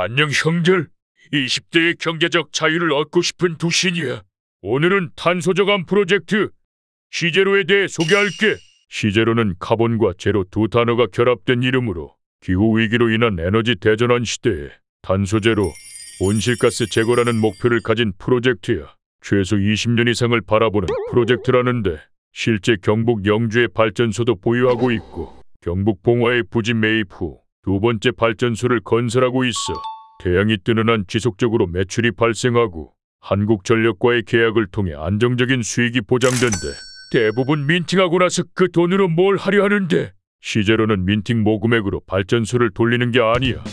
안녕 형들. 20대의 경제적 자유를 얻고 싶은 두 신이야. 오늘은 탄소저감 프로젝트 시제로에 대해 소개할게. 시제로는 카본과 제로 두 단어가 결합된 이름으로 기후 위기로 인한 에너지 대전환 시대에 탄소제로, 온실가스 제거라는 목표를 가진 프로젝트야. 최소 20년 이상을 바라보는 프로젝트라는데 실제 경북 영주의 발전소도 보유하고 있고 경북 봉화의 부지 매입 후두 번째 발전소를 건설하고 있어 태양이 뜨는 한 지속적으로 매출이 발생하고 한국전력과의 계약을 통해 안정적인 수익이 보장된대. 대부분 민팅하고 나서 그 돈으로 뭘 하려 하는데 시제로는 민팅 모금액으로 발전소를 돌리는 게 아니야.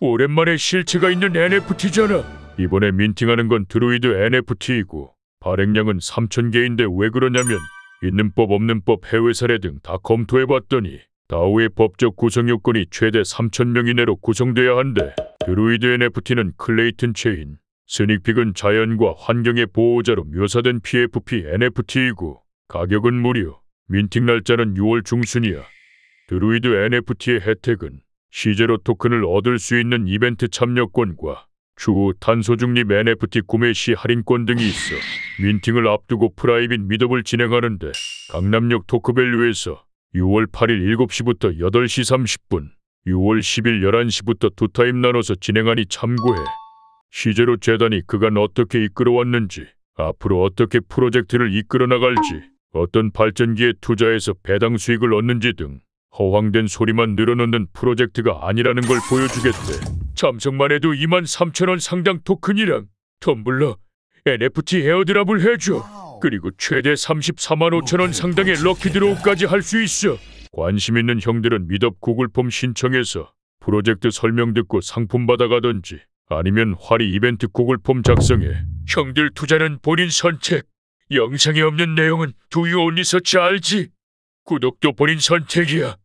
오랜만에 실체가 있는 NFT잖아. 이번에 민팅하는 건 드루이드 NFT이고 발행량은 3천 개인데 왜 그러냐면 있는 법 없는 법 해외 사례 등 다 검토해봤더니 다우의 법적 구성 요건이 최대 3,000명 이내로 구성돼야 한대. 드루이드 NFT는 클레이튼 체인, 스닉픽은 자연과 환경의 보호자로 묘사된 PFP NFT이고 가격은 무료, 민팅 날짜는 6월 중순이야. 드루이드 NFT의 혜택은 시제로 토큰을 얻을 수 있는 이벤트 참여권과 추후 탄소중립 NFT 구매 시 할인권 등이 있어 민팅을 앞두고 프라이빗 미업을 진행하는데 강남역 토크밸류에서 6월 8일 7시부터 8시 30분, 6월 10일 11시부터 두 타임 나눠서 진행하니 참고해. 시제로 재단이 그간 어떻게 이끌어왔는지, 앞으로 어떻게 프로젝트를 이끌어 나갈지, 어떤 발전기에 투자해서 배당 수익을 얻는지 등 허황된 소리만 늘어놓는 프로젝트가 아니라는 걸 보여주겠대. 참석만 해도 2만 3천 원 상당 토큰이랑 텀블러, NFT 헤어드랍을 해줘. 어. 그리고 최대 34만 5천 원 어, 상당의 어, 럭키드로우까지 할 수 있어. 관심 있는 형들은 미덥 구글폼 신청해서 프로젝트 설명 듣고 상품 받아가든지 아니면 화리 이벤트 구글폼 작성해. 형들 투자는 본인 선택. 영상에 없는 내용은 두유 온리서치 알지? 구독도 본인 선택이야.